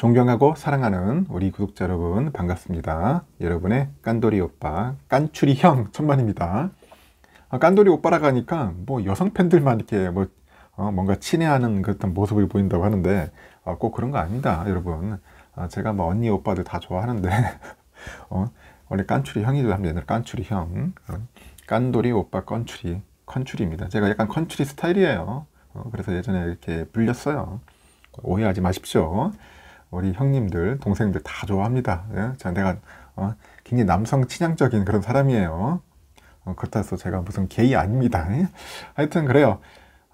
존경하고 사랑하는 우리 구독자 여러분 반갑습니다. 여러분의 깐돌이 오빠, 깐추리 형 천만입니다. 아, 깐돌이 오빠라고 하니까 뭐 여성 팬들만 이렇게 뭐 어, 뭔가 친애하는 그런 모습을 보인다고 하는데 어, 꼭 그런 거 아닙니다, 여러분. 아, 제가 뭐 언니 오빠들 다 좋아하는데 어, 원래 깐추리 형이들 하면 옛날 깐추리 형, 어, 깐돌이 오빠 깐추리, 컨추리입니다. 제가 약간 컨추리 스타일이에요. 어, 그래서 예전에 이렇게 불렸어요. 오해하지 마십시오. 우리 형님들, 동생들 다 좋아합니다. 예? 자, 내가 어, 굉장히 남성 친향적인 그런 사람이에요. 어, 그렇다고 제가 무슨 게이 아닙니다. 예? 하여튼 그래요.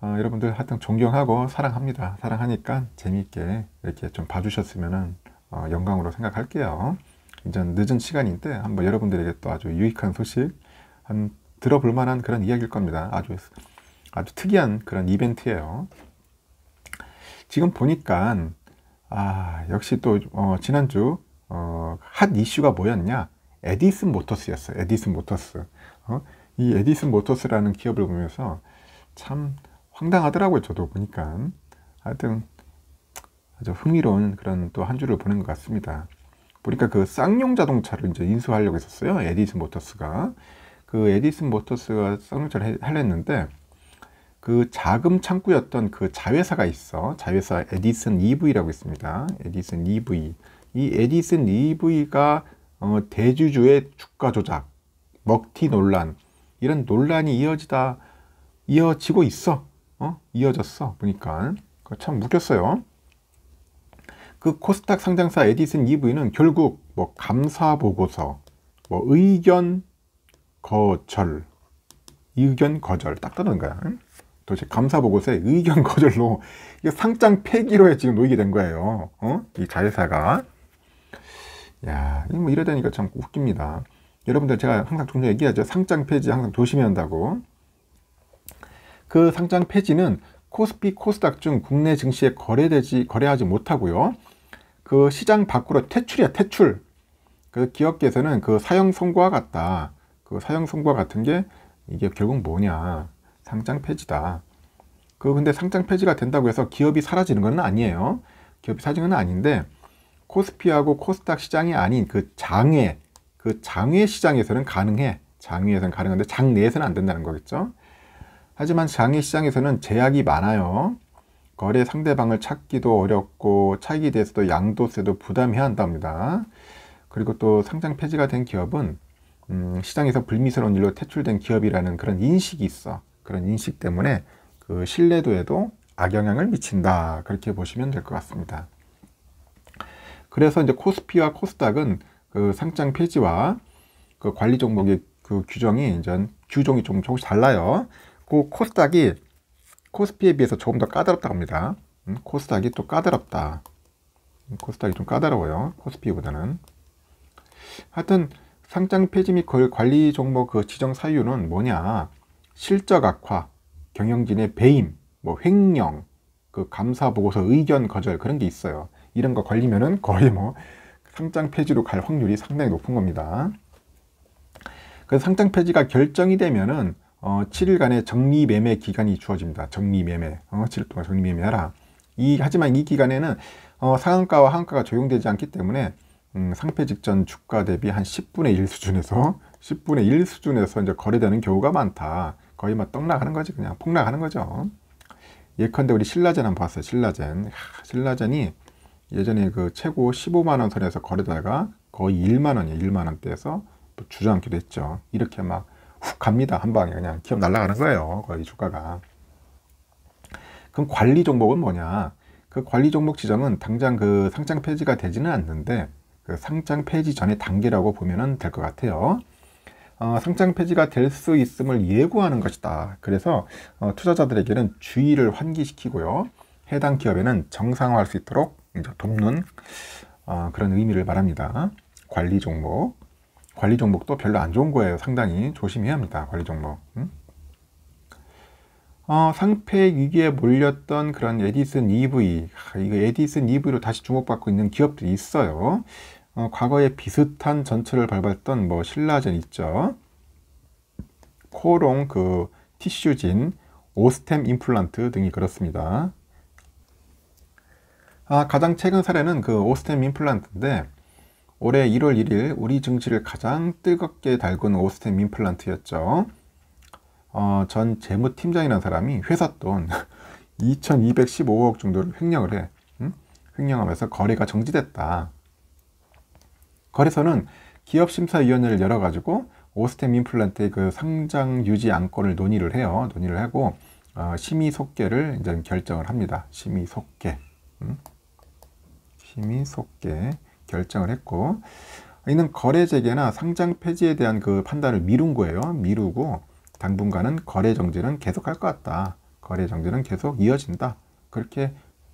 어, 여러분들 하여튼 존경하고 사랑합니다. 사랑하니까 재미있게 이렇게 좀 봐주셨으면 어, 영광으로 생각할게요. 이제 늦은 시간인데 한번 여러분들에게 또 아주 유익한 소식, 한 들어볼 만한 그런 이야기일 겁니다. 아주 아주 특이한 그런 이벤트예요. 지금 보니까 아, 역시 또 어, 지난주 어, 핫 이슈가 뭐였냐? 에디슨 모터스였어. 에디슨 모터스. 어? 이 에디슨 모터스라는 기업을 보면서 참 황당하더라고요. 저도 보니까. 하여튼 아주 흥미로운 그런 또 한 주를 보낸 것 같습니다. 보니까 그 쌍용 자동차를 이제 인수하려고 했었어요. 에디슨 모터스가. 그 에디슨 모터스가 쌍용차를 하려 했는데 그 자금 창구였던 그 자회사가 있어. 자회사 에디슨 EV라고 있습니다. 에디슨 EV. 이 에디슨 EV가 어, 대주주의 주가 조작, 먹튀 논란 이런 논란이 이어지다 이어지고 있어. 어? 이어졌어. 보니까 참 웃겼어요. 그 코스닥 상장사 에디슨 EV는 결국 뭐 감사 보고서, 뭐 의견 거절, 의견 거절 딱 뜨는 거야. 응? 도대체 감사 보고서에 의견 거절로 상장 폐기로에 지금 놓이게 된 거예요. 어? 이 자회사가. 야, 뭐 이래 되니까 참 웃깁니다. 여러분들 제가 항상 종종 얘기하죠. 상장 폐지 항상 조심해야 한다고. 그 상장 폐지는 코스피, 코스닥 중 국내 증시에 거래되지 거래하지 못하고요. 그 시장 밖으로 퇴출이야, 퇴출. 그 기업계에서는 그 사형 선고와 같다. 그 사형 선고와 같은 게 이게 결국 뭐냐? 상장 폐지다. 그 근데 상장 폐지가 된다고 해서 기업이 사라지는 건 아니에요. 기업이 사라지건 아닌데 코스피하고 코스닥 시장이 아닌 그 장외 그 장외 시장에서는 가능해. 장외에서는 가능한데 장내에서는 안 된다는 거겠죠. 하지만 장외 시장에서는 제약이 많아요. 거래 상대방을 찾기도 어렵고 차익에 대해서도 양도세도 부담해야 한답니다. 그리고 또 상장 폐지가 된 기업은 음, 시장에서 불미스러운 일로 퇴출된 기업이라는 그런 인식이 있어. 그런 인식 때문에 그 신뢰도에도 악영향을 미친다. 그렇게 보시면 될 것 같습니다. 그래서 이제 코스피와 코스닥은 그 상장 폐지와 그 관리 종목의 그 규정이 이제 규종이 좀 조금씩 달라요. 그 코스닥이 코스피에 비해서 조금 더 까다롭다고 합니다. 음, 코스닥이 또 까다롭다. 음, 코스닥이 좀 까다로워요. 코스피보다는. 하여튼 상장 폐지 및 그 관리 종목 그 지정 사유는 뭐냐? 실적 악화, 경영진의 배임, 뭐 횡령, 그 감사 보고서 의견 거절 그런 게 있어요. 이런 거 걸리면은 거의 뭐 상장 폐지로 갈 확률이 상당히 높은 겁니다. 그 상장 폐지가 결정이 되면은 어, 7일간의 정리 매매 기간이 주어집니다. 정리 매매. 어, 7일 동안 정리 매매하라. 이 하지만 이 기간에는 어, 상한가와 하한가가 적용되지 않기 때문에 음, 상폐 직전 주가 대비 한 10분의 1 수준에서 10분의 1 수준에서 이제 거래되는 경우가 많다. 거의 막떡락하는 뭐 거지 그냥 폭 나가는 거죠. 예컨대 우리 신라젠 한번 봤어요. 신라젠. 하, 신라젠이 예전에 그 최고 15만 원 선에서 거래다가 거의 1만 원이에 1만 원대에서 뭐 주저앉기도 했죠. 이렇게 막 훅 갑니다. 한 방에 그냥 기업 날라가는 거예요. 거의 주가가. 그럼 관리 종목은 뭐냐? 그 관리 종목 지점은 당장 그 상장 폐지가 되지는 않는데 그 상장 폐지 전의 단계라고 보면될 것 같아요. 어, 상장 폐지가 될 수 있음을 예고하는 것이다. 그래서 어, 투자자들에게는 주의를 환기시키고요. 해당 기업에는 정상화할 수 있도록 돕는 어, 그런 의미를 말합니다. 관리 종목. 관리 종목도 별로 안 좋은 거예요. 상당히 조심해야 합니다. 관리 종목. 응? 음? 어, 상패 위기에 몰렸던 그런 에디슨 EV, 이거 에디슨 EV로 다시 주목받고 있는 기업들이 있어요. 어, 과거에 비슷한 전철을 밟았던 뭐 신라젠 있죠. 코롱 그 티슈진, 오스템 임플란트 등이 그렇습니다. 아, 가장 최근 사례는 그 오스템 임플란트인데 올해 1월 1일 우리 증시를 가장 뜨겁게 달군 오스템 임플란트였죠. 어, 전 재무팀장이라는 사람이 회사 돈 2215억 정도를 횡령을 해. 횡령하면서 거래가 정지됐다. 거래소는 기업심사위원회를 열어가지고 오스템 임플란트의 그 상장 유지 안건을 논의를 해요. 논의를 하고 어, 심의 속계를 이제 결정을 합니다. 심의 속계. 음? 심의 속계 결정을 했고 이는 거래 재개나 상장 폐지에 대한 그 판단을 미룬 거예요. 미루고 당분간은 거래 정지는 계속할 것 같다. 거래 정지는 계속 이어진다. 그렇게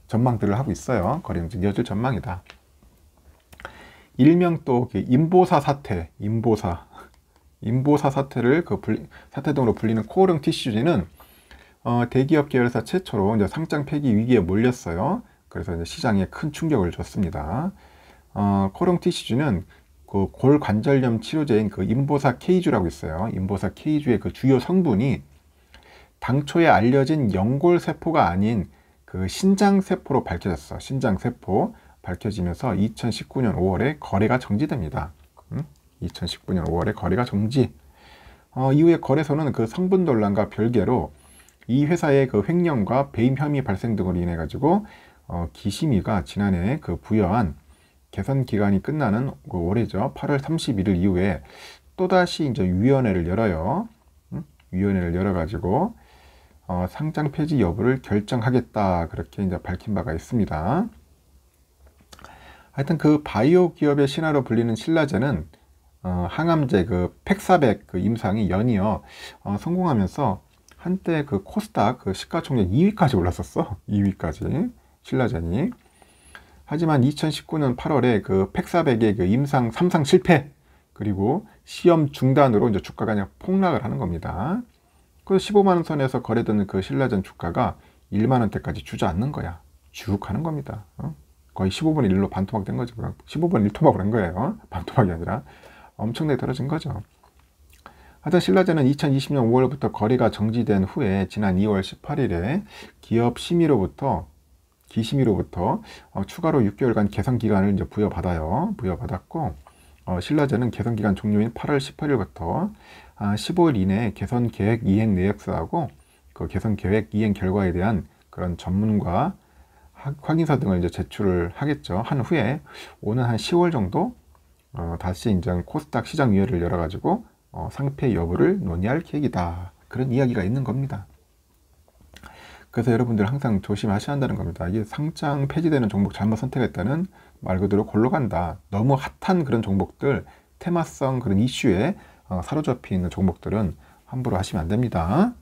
전망들을 하고 있어요. 거래 정지 이어질 전망이다. 일명 또 인보사 사태, 인보사, 인보사 사태를 그 불리, 사태 등으로 불리는 코오롱 티슈지는 어, 대기업 계열사 최초로 이제 상장 폐기 위기에 몰렸어요. 그래서 이제 시장에 큰 충격을 줬습니다. 어, 코오롱 티슈지는 그 골관절염 치료제인 그 인보사 케이주라고 있어요. 인보사 케이주의 그 주요 성분이 당초에 알려진 연골 세포가 아닌 그 신장 세포로 밝혀졌어. 신장 세포. 밝혀지면서 2019년 5월에 거래가 정지됩니다. 2019년 5월에 거래가 정지. 어, 이후에 거래소는 그 성분 논란과 별개로 이 회사의 그 횡령과 배임 혐의 발생 등으로 인해 가지고 어, 기심이가 지난해 그 부여한 개선 기간이 끝나는 그 올해죠. 8월 31일 이후에 또다시 이제 위원회를 열어요. 응? 위원회를 열어 가지고 어, 상장 폐지 여부를 결정하겠다 그렇게 이제 밝힌 바가 있습니다. 하여튼 그 바이오 기업의 신화로 불리는 신라제는 어, 항암제 그 팩사백 그 임상이 연이어 어, 성공하면서 한때 그 코스닥 그 시가총액 2위까지 올랐었어. 2위까지 신라젠이. 하지만 2019년 8월에 그 팩사백의 그 임상 3상 실패 그리고 시험 중단으로 이제 주가가 그냥 폭락을 하는 겁니다. 그래서 15만 원 선에서 거래되는 그 신라젠 주가가 1만 원대까지 주저앉는 거야. 주욱 하는 겁니다. 어? 거의 15분의 1로 반토막 된 거죠. 15분의 1토막을 한 거예요. 반토막이 아니라. 엄청나게 떨어진 거죠. 하여튼 신라제는 2020년 5월부터 거래가 정지된 후에 지난 2월 18일에 기업 심의로부터 기심의로부터 어, 추가로 6개월간 개선 기간을 이제 부여받아요. 부여받았고 어, 신라제는 개선 기간 종료인 8월 18일부터 아, 15일 이내 개선 계획 이행 내역서하고 그 개선 계획 이행 결과에 대한 그런 전문가 확인서 등을 이제 제출을 하겠죠. 한 후에 오는 한 10월 정도 어, 다시 인제 코스닥 시장위원회를 열어가지고 어, 상폐 여부를 논의할 계획이다. 그런 이야기가 있는 겁니다. 그래서 여러분들 항상 조심하셔야 한다는 겁니다. 이게 상장 폐지되는 종목 잘못 선택했다는 말 그대로 골로 간다. 너무 핫한 그런 종목들, 테마성 그런 이슈에 어, 사로잡혀 있는 종목들은 함부로 하시면 안 됩니다.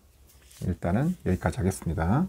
일단은 여기까지 하겠습니다.